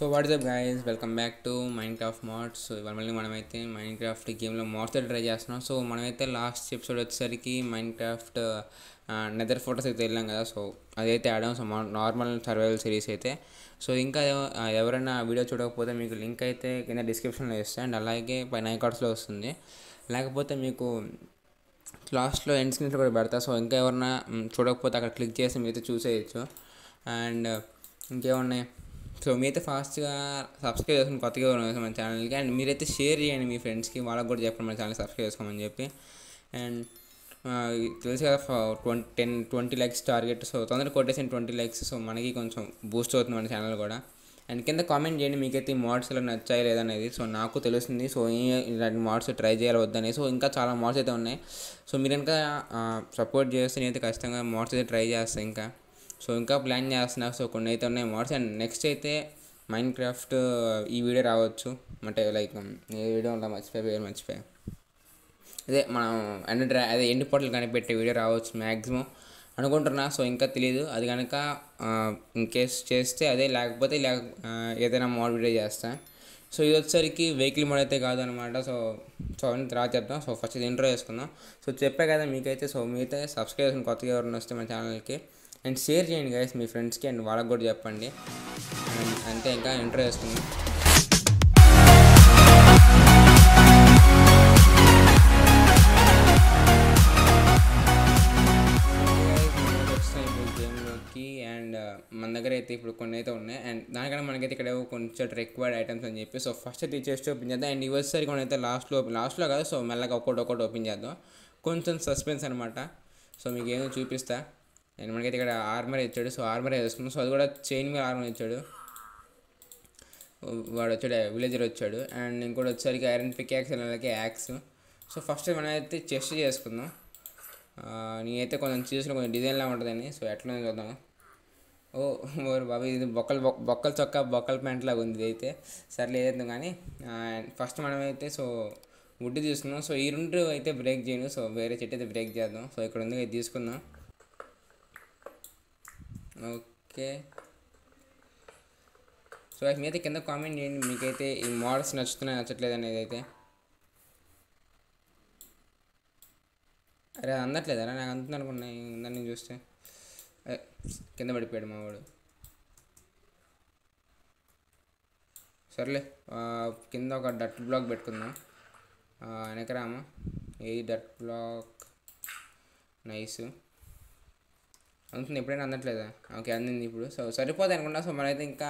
so what up guys welcome back to Minecraft mods so ఇవాళ మళ్ళీ మనమైతే Minecraft గేమ్లో mods try చేస్తున్నాం సో మనమైతే లాస్ట్ ఎపిసోడ్ వచ్చేసరికి మైండ్ క్రాఫ్ట్ నెదర్ ఫోటోస్ అయితే వెళ్ళాం కదా సో అదైతే ఆడాం నార్మల్ సర్వైవల్ సిరీస్ అయితే సో ఇంకా ఎవరైనా వీడియో చూడకపోతే మీకు లింక్ అయితే కింద డిస్క్రిప్షన్లో ఇస్తాయి అండ్ అలాగే పైన కార్డ్స్లో వస్తుంది లేకపోతే మీకు లాస్ట్లో ఎండ్ స్క్రీన్స్ కూడా పెడతా సో ఇంకా ఎవరైనా చూడకపోతే అక్కడ క్లిక్ చేసి అయితే చూసేయచ్చు అండ్ ఇంకేమున్నాయి సో మీరైతే ఫాస్ట్గా సబ్స్క్రైబ్ చేసుకుని కొత్తగా ఎవరైనా మన ఛానల్కి అండ్ మీరైతే షేర్ చేయండి మీ ఫ్రెండ్స్కి వాళ్ళకి కూడా చెప్పండి మన ఛానల్ సబ్స్క్రైబ్ చేసుకోమని చెప్పి అండ్ తెలుసు కదా twenty ten twenty likes target so తొందరగా కొట్టేసిన ట్వంటీ ల్యాక్స్ సో మనకి కొంచెం బూస్ట్ అవుతుంది మన ఛానల్ కూడా అండ్ కింద కామెంట్ చేయండి మీకైతే ఈ మోడ్స్ ఎలా నచ్చాయి లేదనేది సో నాకు తెలుస్తుంది సో ఇలాంటి మోడ్స్ ట్రై చేయాలి వద్దని సో ఇంకా చాలా మోడ్స్ అయితే ఉన్నాయి సో మీరు ఇంకా సపోర్ట్ చేస్తే నేనైతే ఖచ్చితంగా మోడ్స్ అయితే ట్రై చేస్తాను ఇంకా సో ఇంకా ప్లాన్ చేస్తున్నా సో కొన్ని అయితే ఉన్నాయి మోడ్స్ అండ్ నెక్స్ట్ అయితే మైండ్ క్రాఫ్ట్ ఈ వీడియో రావచ్చు అంటే లైక్ ఏ వీడియో ఉండాలి మర్చిపోయా పేరు మర్చిపోయా అదే మనం ఎండ డ్రా అదే ఎండు పొట్టలు కనిపెట్టే వీడియో రావచ్చు మ్యాక్సిమం అనుకుంటున్నా సో ఇంకా తెలియదు అది కనుక ఇన్ కేస్ చేస్తే అదే లేకపోతే లేక ఏదైనా మోడ్ వీడియో చేస్తా సో ఇది వచ్చేసరికి వెహికల్ మోడ్ అయితే కాదు అనమాట సో సో అన్ని తర్వాత చెప్తాం సో ఫస్ట్ ఇంట్రో చేసుకుందాం సో చెప్పే కదా మీకైతే సో మీకైతే సబ్స్క్రైబ్ కొత్తగా ఎవరైనా వస్తే మన ఛానల్కి అండ్ షేర్ చేయండి గైస్ మీ ఫ్రెండ్స్కి అండ్ వాళ్ళకి కూడా చెప్పండి అంతే ఇంకా ఎంటర్ చేస్తుంది అండ్ మన దగ్గర అయితే ఇప్పుడు కొన్ని అయితే ఉన్నాయి అండ్ దానికన్నా మనకైతే ఇక్కడ కొంచెం రిక్వైర్డ్ ఐటమ్స్ అని చెప్పి సో ఫస్ట్ అయితే చేసి ఓపెన్ చేద్దాం అండ్ ఇవ్వసరి కొన్ని అయితే లాస్ట్లో లాస్ట్లో కాదు సో మెల్లగా ఒక్కొక్కటి ఒక్కొక్కటి ఓపెన్ చేద్దాం కొంచెం సస్పెన్స్ అనమాట సో మీకు ఏదో చూపిస్తా అండ్ మనకైతే ఇక్కడ ఆర్మర్ ఇచ్చాడు సో ఆర్మర్ వేసుకున్నాం సో అది కూడా చైన్ మీద ఆర్మర్ ఇచ్చాడు వాడు వచ్చాడు విలేజర్ వచ్చాడు అండ్ ఇంకోటి వచ్చేసరికి ఐరన్ పిక్ యాక్స్ అలాగే యాక్స్ సో ఫస్ట్ మనమైతే చెస్ట్ చేసుకుందాం uh, నేనైతే కొంచెం చూసిన కొంచెం డిజైన్లా ఉంటుందండి సో ఎట్లా చూద్దాం ఓ ఓరు బాబు ఇది బొక్కలు బొక్కలు చొక్క బొక్కల ప్యాంట్ లాగా ఉంది అయితే సరే లేదు కానీ ఫస్ట్ uh, మనమైతే సో వుడ్ తీసుకుందాం సో ఈ రెండు అయితే బ్రేక్ చేయను సో వేరే చెట్టు అయితే బ్రేక్ చేద్దాం సో ఇక్కడ ఉంది తీసుకుందాం ఓకే సో అయితే కింద కామెంట్ చేయండి మీకైతే ఈ మోడల్స్ నచ్చుతున్నాయి నచ్చట్లేదు అనేది అయితే అరే అరే నాకు అందుతుంది అనుకున్నాయి ఉందని చూస్తే కింద పడిపోయాడు మా వాడు సర్లే కింద ఒక డట్ బ్లాక్ పెట్టుకుందాం వెనకరామా ఏ డట్ బ్లాక్ నైస్ అందుతుంది ఎప్పుడైనా అందట్లేదా ఓకే అందింది ఇప్పుడు సో సరిపోదు అనుకుంటా సో మనైతే ఇంకా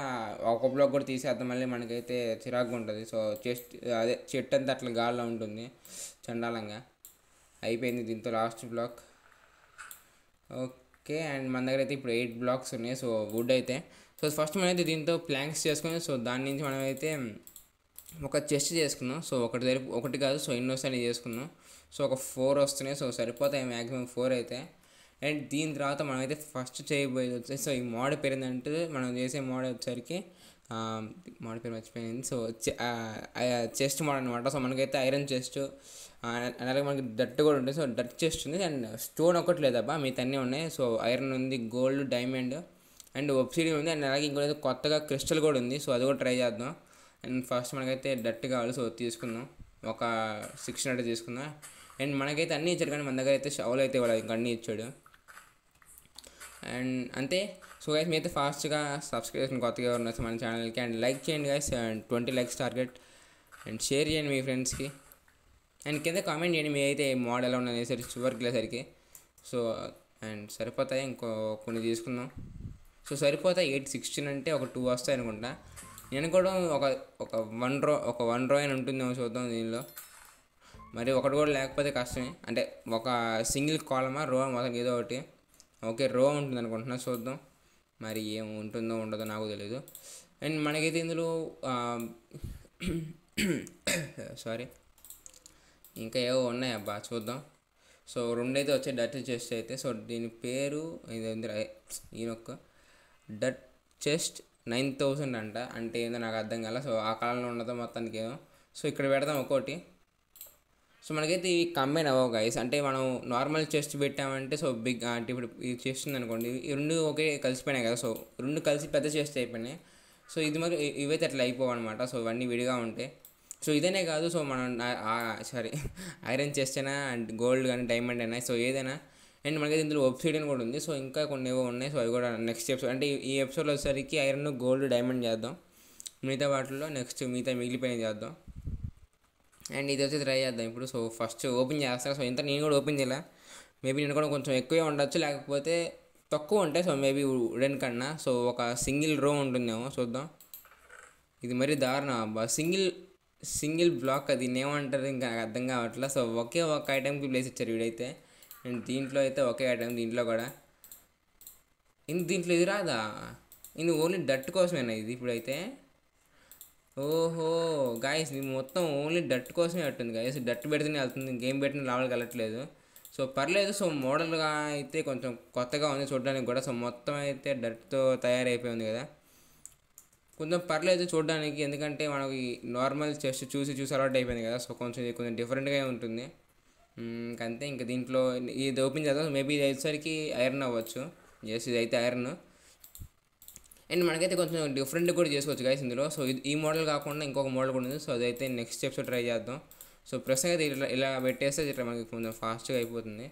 ఒక బ్లాక్ కూడా తీసేద్దాం మళ్ళీ మనకైతే చిరాకుగా ఉంటుంది సో చెస్ట్ అదే చెట్టు అంతా అట్లా గాల్లో ఉంటుంది చండాలంగా అయిపోయింది దీంతో లాస్ట్ బ్లాక్ ఓకే అండ్ మన దగ్గర అయితే ఇప్పుడు ఎయిట్ బ్లాక్స్ ఉన్నాయి సో వుడ్ అయితే సో ఫస్ట్ మనైతే దీంతో ప్లాంక్స్ చేసుకుని సో దాని నుంచి మనమైతే ఒక చెస్ట్ చేసుకున్నాం సో ఒకటి ఒకటి కాదు సో ఎన్నోసారి చేసుకున్నాం సో ఒక ఫోర్ వస్తున్నాయి సో సరిపోతాయి మ్యాక్సిమం ఫోర్ అయితే అండ్ దీని తర్వాత మనమైతే ఫస్ట్ చేయబోయేది వచ్చేసి సో ఈ మోడ పేరు ఏంటంటే మనం చేసే మోడ వచ్చేసరికి మోడ పేరు మర్చిపోయింది సో చెస్ట్ మోడ అనమాట సో మనకైతే ఐరన్ చెస్ట్ అలాగే మనకి డట్ కూడా ఉంటుంది సో డట్ చెస్ట్ ఉంది అండ్ స్టోన్ ఒకటి లేదబ్బా మీ అన్నీ ఉన్నాయి సో ఐరన్ ఉంది గోల్డ్ డైమండ్ అండ్ ఒప్సిడియం ఉంది అండ్ అలాగే ఇంకోటి కొత్తగా క్రిస్టల్ కూడా ఉంది సో అది కూడా ట్రై చేద్దాం అండ్ ఫస్ట్ మనకైతే డట్ కావాలి సో తీసుకుందాం ఒక సిక్స్ హండ్రెడ్ తీసుకుందాం అండ్ మనకైతే అన్నీ ఇచ్చాడు కానీ మన దగ్గర అయితే షవల్ అయితే వాడు ఇంకా అన్నీ ఇచ్చాడు అండ్ అంతే సో గైస్ మీ అయితే ఫాస్ట్గా సబ్స్క్రైబ్ కొత్తగా ఉన్న మన ఛానల్కి అండ్ లైక్ చేయండి guys and twenty likes target and share చేయండి మీ ఫ్రెండ్స్కి అండ్ కింద కామెంట్ చేయండి మీ అయితే మోడల్ ఎలా ఉన్నది సరే చివరికి సరికి సో అండ్ సరిపోతాయి ఇంకో కొన్ని తీసుకుందాం సో సరిపోతాయి ఎయిట్ సిక్స్టీన్ అంటే ఒక టూ వస్తాయి అనుకుంటా నేను కూడా ఒక ఒక వన్ రో ఒక వన్ రో అని ఉంటుందేమో చూద్దాం దీనిలో మరి ఒకటి కూడా లేకపోతే కష్టమే అంటే ఒక సింగిల్ కాలమా రో మొత్తం ఏదో ఒకటి ఓకే రో ఉంటుంది అనుకుంటున్నా చూద్దాం మరి ఏం ఉంటుందో ఉండదో నాకు తెలియదు అండ్ మనకైతే ఇందులో సారీ ఇంకా ఏవో ఉన్నాయి అబ్బా చూద్దాం సో రెండైతే వచ్చే డట్ చెస్ట్ అయితే సో దీని పేరు ఈయనొక్క డట్ చెస్ట్ నైన్ థౌసండ్ అంట అంటే ఏందో నాకు అర్థం కాల సో ఆ కాలంలో ఉన్నదో మొత్తానికి ఏమో సో ఇక్కడ పెడదాం ఒక్కోటి సో మనకైతే ఇవి కంబైన్ అవ్వవు గైస్ అంటే మనం నార్మల్ చెస్ట్ పెట్టామంటే సో బిగ్ అంటే ఇప్పుడు ఇది చేస్తుంది అనుకోండి ఈ రెండు ఒకే కలిసిపోయినాయి కదా సో రెండు కలిసి పెద్ద చెస్ట్ అయిపోయినాయి సో ఇది మరి ఇవైతే అట్లా అయిపోవు అనమాట సో ఇవన్నీ విడిగా ఉంటాయి సో ఇదనే కాదు సో మనం సారీ ఐరన్ చెస్ట్ అయినా అండ్ గోల్డ్ కానీ డైమండ్ అయినా సో ఏదైనా అండ్ మనకైతే ఇందులో వెబ్సైట్ కూడా ఉంది సో ఇంకా కొన్ని ఏవో ఉన్నాయి సో అవి కూడా నెక్స్ట్ ఎపిసోడ్ అంటే ఈ ఎపిసోడ్లో వచ్చేసరికి ఐరన్ గోల్డ్ డైమండ్ చేద్దాం మిగతా వాటిల్లో నెక్స్ట్ మిగతా మిగిలిపోయిన చేద్దాం अंड इधे ट्रई चाहे इन सो फस्ट ओपन सो इंत नीन ओपन चेल मे बी ना एक्वे उड़ा लेको तक उठाई सो मे बी उड़न कना सो और सिंगि रो उमो चुदा इत मरी दारण सिंगि सिंगि ब्लाक अदार अर्थम कावला सो ओकेटम की प्लेस इच्छा वीडते दींटे ईटम दींट इन दींट इधरादा इन ओन डेना इपड़ ఓహో గాయస్ మేము మొత్తం ఓన్లీ డట్ కోసమే అట్టుంది గాయస్ డట్ పెడితేనే వెళ్తుంది గేమ్ పెట్టిన లెవెల్కి వెళ్ళట్లేదు సో పర్లేదు సో మోడల్గా అయితే కొంచెం కొత్తగా ఉంది చూడడానికి కూడా సో మొత్తం అయితే డట్తో తయారైపోయింది కదా కొంచెం పర్లేదు చూడడానికి ఎందుకంటే మనకి నార్మల్ చెస్ట్ చూసి చూసి అలవాటు అయిపోయింది కదా సో కొంచెం కొంచెం డిఫరెంట్గా ఉంటుంది hmm, అంతే ఇంకా దీంట్లో ఇది ఓపెన్ చేద్దాం మేబీ ఇది అయ్యేసరికి ఐరన్ అవ్వచ్చు జస్ట్ ఇది అయితే ఐరన్ ఇన్ మరిగితే కొంచెం డిఫరెంట్ గా కూడా చేసుకోచ్చు गाइस ఇందులో సో ఈ మోడల్ కాకుండా ఇంకొక మోడల్ కూడా ఉంది సో దయితే నెక్స్ట్ ఎపిసోడ్ ట్రై చేస్తా సరే ప్రసంగం ఇలా వెట్టేస్తే మనకి కొంచెం ఫాస్ట్‌గా అయిపోతుంది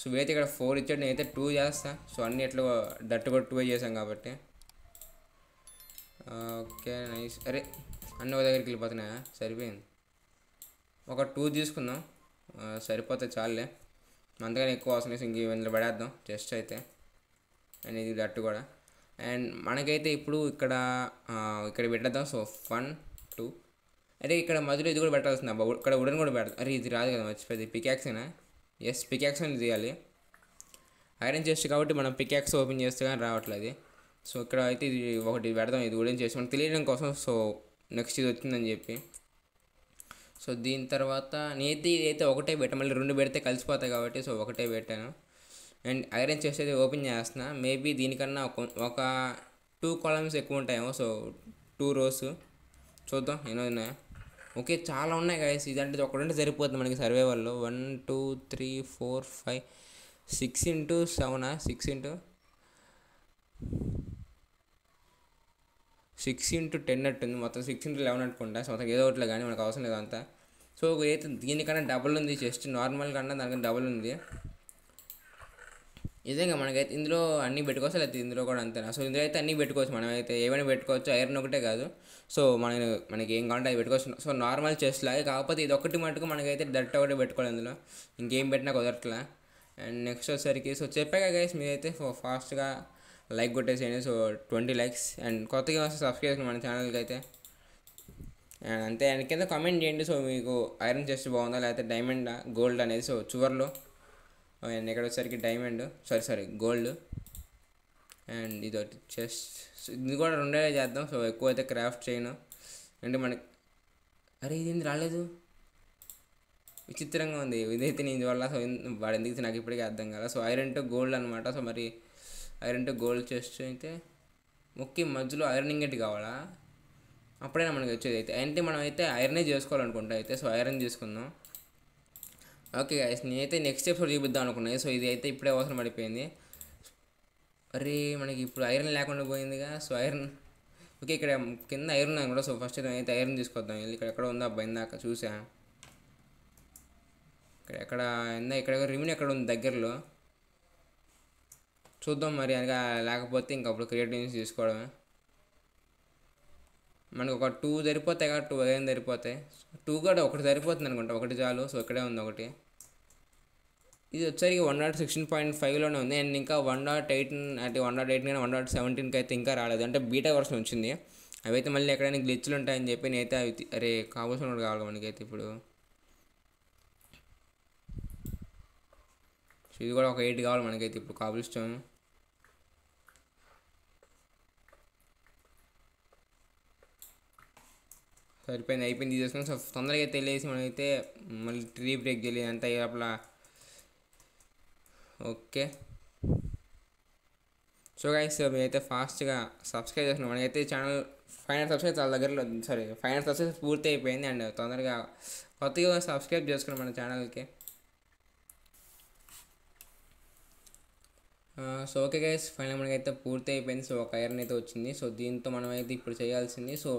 సో వేతే ఇక్కడ 4 ఇచ్చా నేనైతే 2 చేస్తా సో అన్నిట్లా దట్టుగొట్టు వేసాం కాబట్టి ఆ ఓకే నైస్ అరే అన్నో దగ్గర కిల్ పట్నే సరిపోయింది ఒక 2 తీసుకున్నా సరిపోతే చాలలే అంతకని ఎక్కువ అవసనేసి ఇంకి వెందలు పెడదాం టెస్ట్ అయితే అనిది దట్టు కూడా అండ్ మనకైతే ఇప్పుడు ఇక్కడ ఇక్కడ పెట్టద్దాం సో వన్ టూ అదే ఇక్కడ మధ్యలో ఇది కూడా పెట్టాల్సింది అబ్బా ఇక్కడ ఉడన్ కూడా పెడతాం అరే ఇది రాదు కదా మర్చిపోయింది పికాక్సేనా ఎస్ పికాక్స్ అని తీయాలి ఐరన్ చేస్ట్ కాబట్టి మనం పికాక్స్ ఓపెన్ చేస్తే కానీ రావట్లేదు సో ఇక్కడ అయితే ఇది ఒకటి పెడదాం ఇది ఉడన్ చేసి మనం తెలియడం కోసం సో నెక్స్ట్ ఇది వచ్చిందని చెప్పి సో దీని తర్వాత నేతి ఇదైతే ఒకటే పెట్టాను మళ్ళీ రెండు పెడితే కలిసిపోతాయి కాబట్టి సో ఒకటే పెట్టాను అండ్ ఐరన్ చెస్ట్ అయితే ఓపెన్ చేస్తున్నా మేబీ దీనికన్నా ఒక ఒక టూ కాలమ్స్ ఎక్కువ ఉంటాయేమో సో టూ రోస్ చూద్దాం ఏమైనా ఉన్నాయా ఓకే చాలా ఉన్నాయి గాయస్ ఇదంటే ఒకటంటే సరిపోతుంది మనకి సర్వే వాళ్ళు one two three four five six into సెవెనా six into six into ten అట్టుంది మొత్తం సిక్స్ ఇంటూ లెవెన్ అనుకుంటా సో మొత్తం ఏదో ఒకటి కానీ మనకు అవసరం లేదు అంతా సో అయితే దీనికన్నా డబుల్ ఉంది జస్ట్ నార్మల్ కన్నా దానికన్నా డబుల్ ఉంది నిజంగా మనకైతే ఇందులో అన్నీ పెట్టుకోవచ్చు లేకపోతే ఇందులో కూడా అంతేనా సో ఇందులో అయితే అన్నీ పెట్టుకోవచ్చు మనం అయితే ఏమైనా పెట్టుకోవచ్చు ఐరన్ ఒకటే కాదు సో మన మనకి ఏం కావాలంటే అది పెట్టుకోవచ్చు సో నార్మల్ చెస్ట్ లాగే కాకపోతే ఇది ఒకటి మటుకు మనకైతే డర్ట్ ఒకటి పెట్టుకోవాలి ఇందులో ఇంకేం పెట్టినా కుదరట్లా అండ్ నెక్స్ట్ వచ్చేసరికి సో చెప్పాక గైస్ మీరైతే సో ఫాస్ట్గా లైక్ కొట్టేసేయండి సో ట్వంటీ లైక్స్ అండ్ కొత్తగా వస్తే సబ్స్క్రైబ్ మన ఛానల్కి అయితే అండ్ అంతే అండ్ కింద కామెంట్ చేయండి సో మీకు ఐరన్ చెస్ట్ బాగుందా లేకపోతే డైమండా గోల్డ్ అనేది సో చివరిలో అండ్ ఇక్కడ వచ్చేసరికి diamond sorry sorry gold and ఇది ఒకటి చెస్ ఇది కూడా రెండే చేద్దాం సో ఎక్కువ అయితే క్రాఫ్ట్ చేయను అంటే మనకి అరే ఇది రాలేదు విచిత్రంగా ఉంది ఇదైతే నేను వల్ల సో వాడు ఎందుకు నాకు ఇప్పటికీ అర్థం కదా సో ఐరన్ టు గోల్డ్ అనమాట సో మరి ఐరన్ టు గోల్డ్ చెస్ట్ అయితే ముఖ్య మధ్యలో ఐరన్ ఇంగట్ కావాలా అప్పుడైనా మనకి వచ్చేది అయితే అంటే మనం అయితే ఐరనే చేసుకోవాలనుకుంటా అయితే సో ఐరన్ చేసుకుందాం ఓకే గాయస్ నేనైతే నెక్స్ట్ ఎపిసోడ్ చూపిద్దాం అనుకున్నాను సో ఇది అయితే ఇప్పుడే అవసరం పడిపోయింది అరే మనకి ఇప్పుడు ఐరన్ లేకుండా పోయిందిగా సో ఐరన్ ఓకే ఇక్కడ కింద ఐరన్ ఉన్నాను కూడా సో ఫస్ట్ అయితే ఐరన్ తీసుకొద్దాం వెళ్ళి ఇక్కడ ఎక్కడ ఉందా అబ్బాయి ఇందాక చూసా ఇక్కడ ఎక్కడ ఇందా ఇక్కడ రిమిన్ ఎక్కడ ఉంది దగ్గరలో చూద్దాం మరి అనగా లేకపోతే ఇంకప్పుడు క్రియేటివ్ తీసుకోవడమే మనకు ఒక టూ సరిపోతాయి కదా టూ ఏం సరిపోతాయి టూ కూడా ఒకటి సరిపోతుంది అనుకుంటా ఒకటి చాలు సో ఇక్కడే ఉంది ఒకటి ఇది వచ్చేసరికి వన్ నాట్ సిక్స్టీన్ పాయింట్ ఫైవ్లోనే ఉంది అండ్ ఇంకా వన్ నాట్ ఎయిట్ అంటే వన్ నాట్ ఎయిట్ కానీ వన్ నాట్ సెవెంటీన్కి అయితే ఇంకా రాలేదు అంటే బీటా వర్షన్ వచ్చింది అవైతే మళ్ళీ ఎక్కడైనా గ్లిచ్లు ఉంటాయని చెప్పి నేనైతే అవి అరే కావాల్సిన కావాలి మనకైతే ఇప్పుడు ఇది కూడా ఒక ఎయిట్ కావాలి మనకైతే ఇప్పుడు కాబుల్ సరిపోయిన ఐపోయింది స సో తందరగా తెలియేసి మనయితే మళ్ళీ 3 బ్రేక్ జలి అంత యాప్లా ఓకే సో गाइस సో మనయితే ఫాస్ట్‌గా సబ్స్క్రైబ్ చేసుకొని మనయితే ఛానల్ ఫైనల్ సబ్స్క్రైబ్ చాలా దగ్గరలో సారీ ఫైనల్స అసలు పూర్తైపోయింది అండ్ తందరగా కొత్తగా సబ్స్క్రైబ్ చేసుకోవండి మన ఛానల్ కి సో ఓకే गाइस ఫైనల్ మనయితే పూర్తైపోయింది సో ఒక ఎర్ని అయితే వచ్చింది సో దేనితో మనయితే ఇప్పుడు చేయాల్సింది సో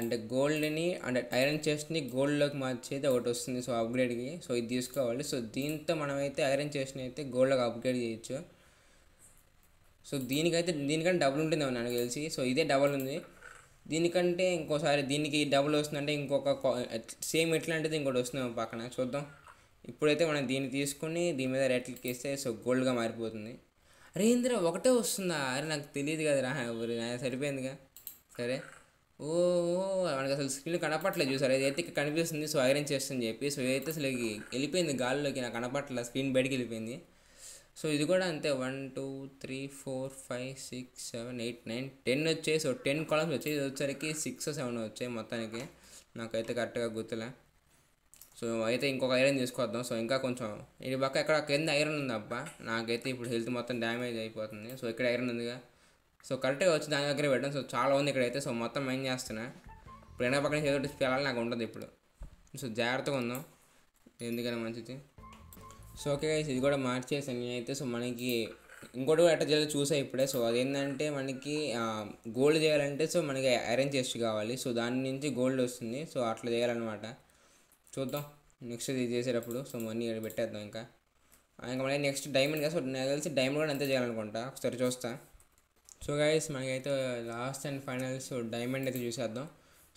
అంటే గోల్డ్ని అంటే ఐరన్ చెస్ట్ని గోల్డ్లోకి మార్చేది ఒకటి వస్తుంది సో అప్గ్రేడ్కి సో ఇది తీసుకోవాలి సో దీంతో మనమైతే ఐరన్ చెస్ట్ని అయితే గోల్డ్లోకి అప్గ్రేడ్ చేయొచ్చు సో దీనికైతే దీనికంటే డబుల్ ఉంటుంది నాకు తెలిసి సో ఇదే డబుల్ ఉంది దీనికంటే ఇంకోసారి దీనికి డబుల్ వస్తుందంటే ఇంకొక సేమ్ ఎట్లాంటిది ఇంకోటి వస్తుంది పక్కన చూద్దాం ఇప్పుడైతే మనం దీన్ని తీసుకుని దీని మీద రెట్లు ఇస్తే సో గోల్డ్గా మారిపోతుంది అరే ఇందిరా ఒకటే వస్తుందా అరే నాకు తెలియదు కదా సరిపోయిందిగా సరే ఓ మనకి అసలు స్క్రీన్ కనపట్లేదు చూసారు ఏదైతే కనిపిస్తుంది సో ఐరన్ చేస్తుందని చెప్పి సో అయితే అసలు వెళ్ళిపోయింది గాల్లోకి నాకు కనపట్లేదు స్క్రీన్ బయటికి వెళ్ళిపోయింది సో ఇది కూడా అంతే one two three four five six seven eight nine ten వచ్చాయి సో టెన్ కాలమ్స్ వచ్చాయి ఇది వచ్చేసరికి సిక్స్ సెవెన్ వచ్చాయి మొత్తానికి నాకైతే కరెక్ట్గా గుర్తులే సో అయితే ఇంకొక ఐరన్ తీసుకొద్దాం సో ఇంకా కొంచెం ఇది పక్క ఇక్కడ కింద ఐరన్ ఉంది అబ్బా నాకైతే ఇప్పుడు హెల్త్ మొత్తం డ్యామేజ్ అయిపోతుంది సో ఇక్కడ ఐరన్ ఉందిగా సో కరెక్ట్గా వచ్చి దాని దగ్గర పెట్టాను సో చాలా ఉంది ఇక్కడైతే సో మొత్తం మైండ్ చేస్తున్నా ఇప్పుడు వెనక పక్కన ఏదో డిస్ప్లే వెళ్ళాలి నాకు ఉంటుంది ఇప్పుడు సో జాగ్రత్తగా ఉందాం ఎందుకంటే మంచిది సో ఓకే ఇది కూడా మార్చేసాను నేనైతే సో మనకి ఇంకోటి కూడా ఎట్లా చేయాలో చూసా ఇప్పుడే సో అదేంటంటే మనకి గోల్డ్ చేయాలంటే సో మనకి అరేంజ్ చేసి కావాలి సో దాని నుంచి గోల్డ్ వస్తుంది సో అట్లా చేయాలన్నమాట చూద్దాం నెక్స్ట్ ఇది చేసేటప్పుడు సో మనీ పెట్టేద్దాం ఇంకా ఇంకా మళ్ళీ నెక్స్ట్ డైమండ్ కదా సో నాకు తెలిసి డైమండ్ కూడా అంతే చేయాలనుకుంటా ఒకసారి చూస్తాను సో గైస్ మనకైతే last and final so diamond అయితే చూసేద్దాం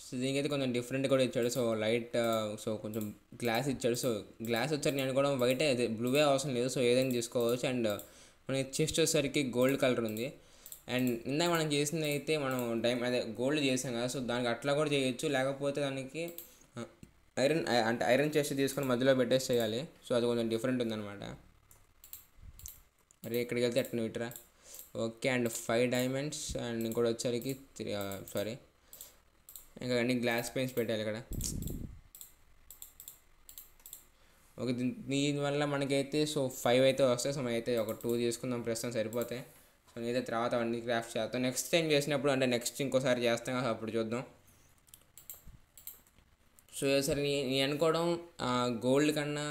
సో అయితే కొంచెం డిఫరెంట్ కూడా ఇచ్చాడు సో లైట్ సో uh, కొంచెం గ్లాస్ ఇచ్చాడు సో గ్లాస్ వచ్చారు నేను కూడా వైటే అయితే బ్లూవే అవసరం లేదు సో ఏదైనా తీసుకోవచ్చు అండ్ మనకి చెస్ట్ వచ్చేసరికి గోల్డ్ కలర్ ఉంది అండ్ ఇందాక మనం చేసింది అయితే మనం డైమండ్ అదే గోల్డ్ చేసాం కదా సో దానికి అట్లా కూడా చేయొచ్చు లేకపోతే దానికి ఐరన్ uh, uh, అంటే ఐరన్ చెస్ట్ తీసుకొని మధ్యలో పెట్టేసి చేయాలి సో అది కొంచెం డిఫరెంట్ ఉందన్నమాట అరే ఇక్కడికి వెళ్తే అట్లా విట్రా okay and five diamonds and ఇంకోటి వచ్చరికి సారీ ఇంకా అన్ని గ్లాస్ పెయిన్స్ పెట్టాలి ఇక్కడ ఓకే దీనివల్ల మనకైతే సో ఫైవ్ అయితే వస్తాయి సో అయితే ఒక టూ తీసుకుందాం ప్రస్తుతం సరిపోతే సో నేనైతే తర్వాత అన్ని క్రాఫ్ట్ చేస్తాం నెక్స్ట్ టైం చేసినప్పుడు అంటే నెక్స్ట్ ఇంకోసారి చేస్తాం కదా అప్పుడు చూద్దాం సో సరే నేను అనుకోవడం గోల్డ్ కన్నా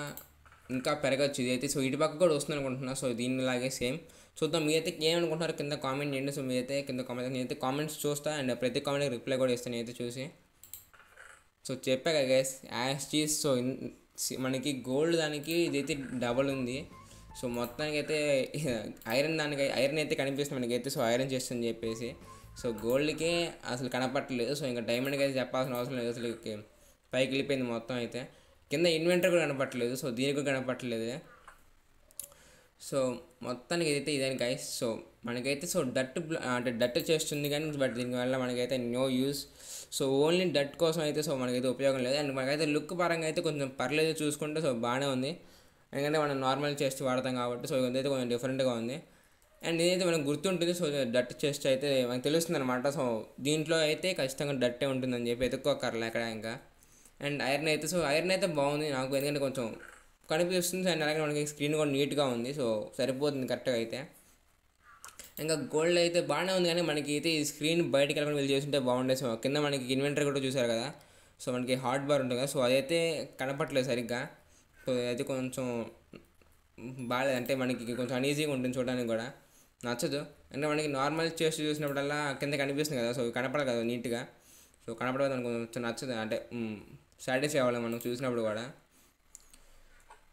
ఇంకా పెరగచ్చు ఇది అయితే సో ఇటు పక్క కూడా వస్తుంది అనుకుంటున్నా సో దీనిలాగే సేమ్ చూద్దాం మీరైతే ఏమనుకుంటున్నారు కింద కామెంట్ చేయండి సో మీరైతే కింద కామెంట్ నేనైతే కామెంట్స్ చూస్తా అండ్ ప్రతి కామెంట్కి రిప్లై కూడా ఇస్తాను నేనైతే చూసి సో చెప్పా కదా గైస్ యాస్ చీజ్ సో మనకి గోల్డ్ దానికి ఇదైతే డబల్ ఉంది సో మొత్తానికి అయితే ఐరన్ దానికి ఐరన్ అయితే కనిపిస్తుంది మనకైతే సో ఐరన్ చేస్తుందని చెప్పేసి సో గోల్డ్కి అసలు కనపట్టలేదు సో ఇంకా డైమండ్కి అయితే చెప్పాల్సిన అవసరం లేదు అసలు పైకి వెళ్ళిపోయింది మొత్తం అయితే కింద ఇన్వెంటర్ కూడా కనపట్టలేదు సో దీనికి కూడా కనపట్టలేదు సో మొత్తానికి ఏదైతే ఇదని గైస్ సో మనకైతే సో డట్ అంటే డట్ చేస్తుంది కానీ బట్ దీనివల్ల మనకైతే నో యూస్ సో ఓన్లీ డట్ కోసం అయితే సో మనకైతే ఉపయోగం లేదు అండ్ మనకైతే లుక్ పరంగా అయితే కొంచెం పర్లేదు చూసుకుంటే సో బాగానే ఉంది ఎందుకంటే మనం నార్మల్ చేస్ట్ వాడతాం కాబట్టి సో ఇదైతే కొంచెం డిఫరెంట్గా ఉంది అండ్ ఇదైతే మనకు గుర్తుంటుంది సో డట్ చెస్ట్ అయితే మనకు తెలుస్తుంది అనమాట సో దీంట్లో అయితే ఖచ్చితంగా డట్టే ఉంటుందని చెప్పి ఎదుక్కోకర్లే అక్కడ ఇంకా అండ్ ఐరన్ అయితే సో ఐరన్ అయితే బాగుంది నాకు ఎందుకంటే కొంచెం కనిపిస్తుంది అండ్ అలాగే మనకి స్క్రీన్ కూడా నీట్గా ఉంది సో సరిపోతుంది కరెక్ట్గా అయితే ఇంకా గోల్డ్ అయితే బాగానే ఉంది కానీ మనకి అయితే ఈ స్క్రీన్ బయటకి వెళ్ళకుండా వీళ్ళు చేస్తుంటే బాగుండే సో కింద మనకి ఇన్వెంటరీ కూడా చూసారు కదా సో మనకి హార్డ్ బార్ ఉంటుంది కదా సో అదైతే కనపట్లేదు సరిగ్గా సో అయితే కొంచెం బాగాలేదు అంటే మనకి కొంచెం అన్ఈజీగా ఉంటుంది చూడడానికి కూడా నచ్చదు అంటే మనకి నార్మల్ చేసి చూసినప్పుడల్లా కింద కనిపిస్తుంది కదా సో కనపడదు కదా నీట్గా సో కనపడదు కొంచెం నచ్చదు అంటే సాటిస్ఫై అవ్వాలి మనం చూసినప్పుడు కూడా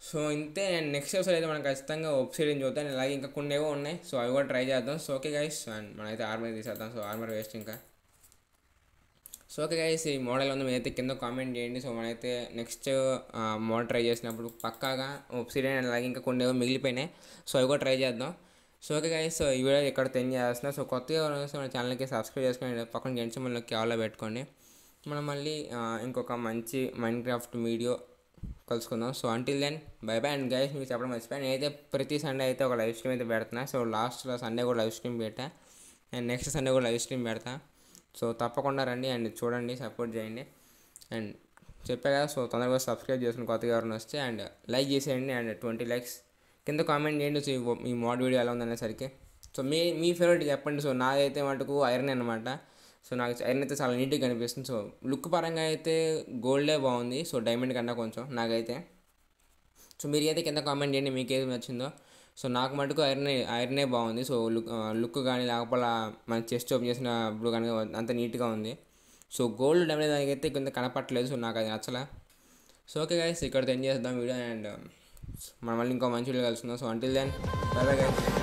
సో ఇంతే నేను నెక్స్ట్ ఎపిసోడ్ అయితే మనం ఖచ్చితంగా వెబ్సైట్ని చూద్దాం ఇలాగే ఇంకా కొన్ని ఏవో ఉన్నాయి సో అవి కూడా ట్రై చేద్దాం సో ఓకే గైస్ అండ్ అయితే ఆర్మర్ తీసేద్దాం సో ఆర్మర్ వేస్ట్ ఇంకా సో ఓకే గైస్ ఈ మోడల్ ఉంది మీరైతే కింద కామెంట్ చేయండి సో మనమైతే నెక్స్ట్ మోడల్ ట్రై చేసినప్పుడు పక్కాగా వెబ్సైడ్ అయినా అలాగే ఇంకా కొన్ని ఏవో మిగిలిపోయినాయి సో అవి కూడా ట్రై చేద్దాం సో ఓకే గైస్ సో ఈ వీడియో ఇక్కడ తెలియ చేస్తున్నా సో కొత్తగా మన ఛానల్కి సబ్స్క్రైబ్ చేసుకోండి పక్కన గెలిచి మనకి ఆల్లో పెట్టుకోండి మనం మళ్ళీ ఇంకొక మంచి మైండ్ క్రాఫ్ట్ వీడియో కలుసుకుందాం so until then bye bye and guys మీకు చెప్పడం మర్చిపోయాను నేనైతే ప్రతి సండే అయితే ఒక లైవ్ స్ట్రీమ్ అయితే పెడుతున్నా సో లాస్ట్లో సండే కూడా లైవ్ స్ట్రీమ్ పెట్టా అండ్ నెక్స్ట్ సండే కూడా లైవ్ స్ట్రీమ్ పెడతా సో తప్పకుండా రండి అండ్ చూడండి సపోర్ట్ చేయండి అండ్ చెప్పా కదా సో తొందరగా సబ్స్క్రైబ్ చేసుకుని కొత్తగా ఎవరైనా వస్తే అండ్ లైక్ చేసేయండి అండ్ ట్వంటీ లైక్స్ కింద కామెంట్ చేయండి సో ఈ మోడ్ వీడియో ఎలా ఉందనేసరికి సో మీ మీ ఫేవరెట్ చెప్పండి సో నాదైతే మటుకు ఐరన్ అనమాట సో నాకు ఐరన్ అయితే చాలా నీట్గా కనిపిస్తుంది సో లుక్ పరంగా అయితే గోల్డే బాగుంది సో డైమండ్ కన్నా కొంచెం నాకైతే సో మీరు అయితే కింద కామెంట్ చేయండి మీకు ఏది నచ్చిందో సో నాకు మటుకు ఐరనే ఐరనే బాగుంది సో లుక్ లుక్ కానీ లేకపోతే మన చెస్ట్ ఓపెన్ చేసినప్పుడు కానీ అంత నీట్గా ఉంది సో గోల్డ్ డైమండ్ అయితే కొంత కనపట్టలేదు సో నాకు అది నచ్చలే సో ఓకే గైస్ ఇక్కడ ఎండ్ చేద్దాం వీడియో అండ్ మనం మళ్ళీ ఇంకో మంచి వీడియో కలుసుకుందాం so until then bye guys